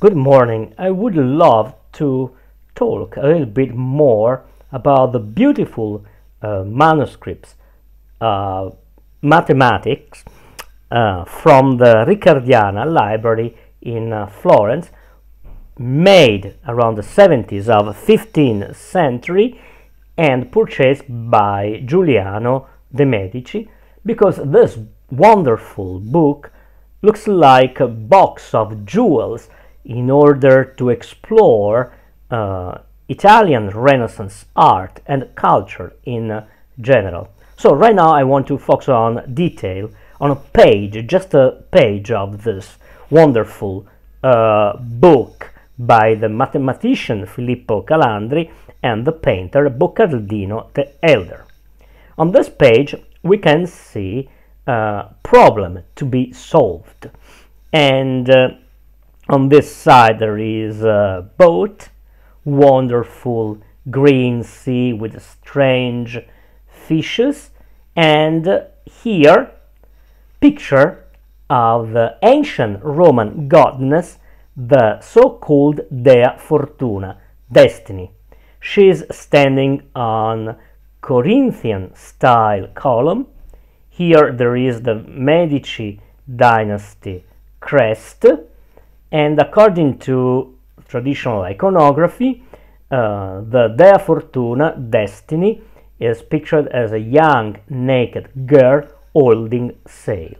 Good morning. I would love to talk a little bit more about the beautiful uh, manuscripts uh, mathematics uh, from the Riccardiana library in uh, Florence made around the 70s of 15th century and purchased by Giuliano de' Medici because this wonderful book looks like a box of jewels in order to explore uh, Italian Renaissance art and culture in general. So right now I want to focus on detail, on a page, just a page of this wonderful uh, book by the mathematician Filippo Calandri and the painter Boccardino the Elder. On this page we can see a uh, problem to be solved and uh, on this side there is a boat wonderful green sea with strange fishes and here picture of the ancient roman goddess the so-called dea fortuna destiny she is standing on corinthian style column here there is the medici dynasty crest and according to traditional iconography, uh, the Dea Fortuna, Destiny, is pictured as a young, naked girl holding sail.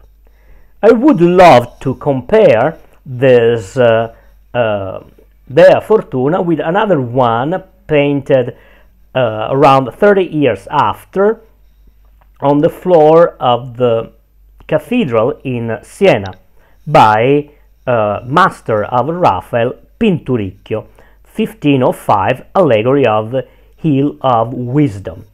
I would love to compare this uh, uh, Dea Fortuna with another one painted uh, around 30 years after on the floor of the cathedral in Siena by uh, Master of Raphael Pinturicchio, 1505 Allegory of Hill of Wisdom.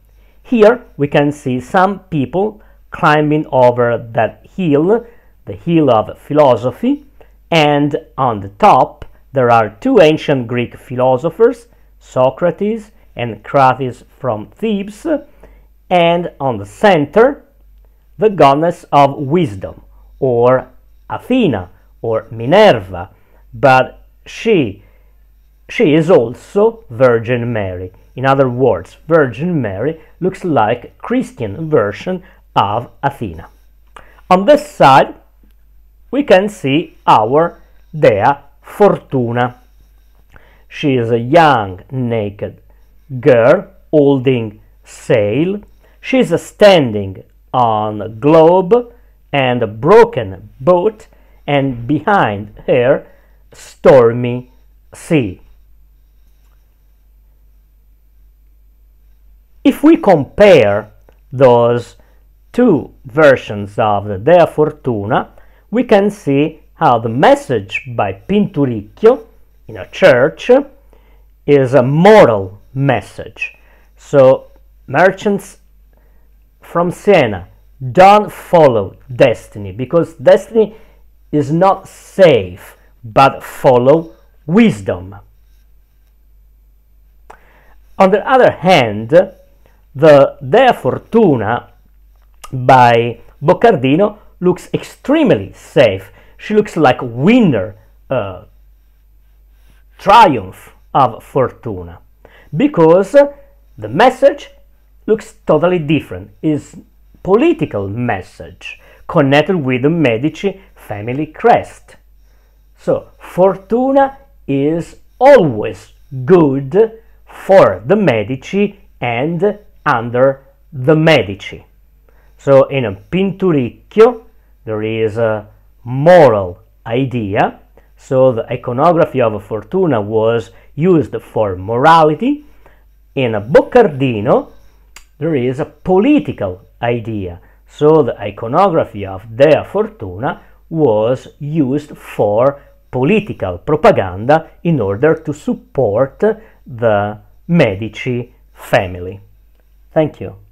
Here we can see some people climbing over that hill, the hill of philosophy, and on the top there are two ancient Greek philosophers, Socrates and Crates from Thebes, and on the center, the goddess of wisdom, or Athena, or Minerva, but she, she is also Virgin Mary. In other words, Virgin Mary looks like Christian version of Athena. On this side, we can see our Dea Fortuna. She is a young, naked girl holding sail. She is standing on a globe and a broken boat and behind her stormy sea. If we compare those two versions of the Dea Fortuna, we can see how the message by Pinturicchio in a church is a moral message. So merchants from Siena don't follow destiny because destiny is not safe, but follow wisdom. On the other hand, the De Fortuna by Boccardino looks extremely safe. She looks like winner, uh, triumph of Fortuna, because the message looks totally different. Is political message connected with the Medici family crest. So, Fortuna is always good for the Medici and under the Medici. So, in a Pinturicchio, there is a moral idea. So, the iconography of Fortuna was used for morality. In a Boccardino, there is a political idea. So the iconography of Dea Fortuna was used for political propaganda in order to support the Medici family. Thank you.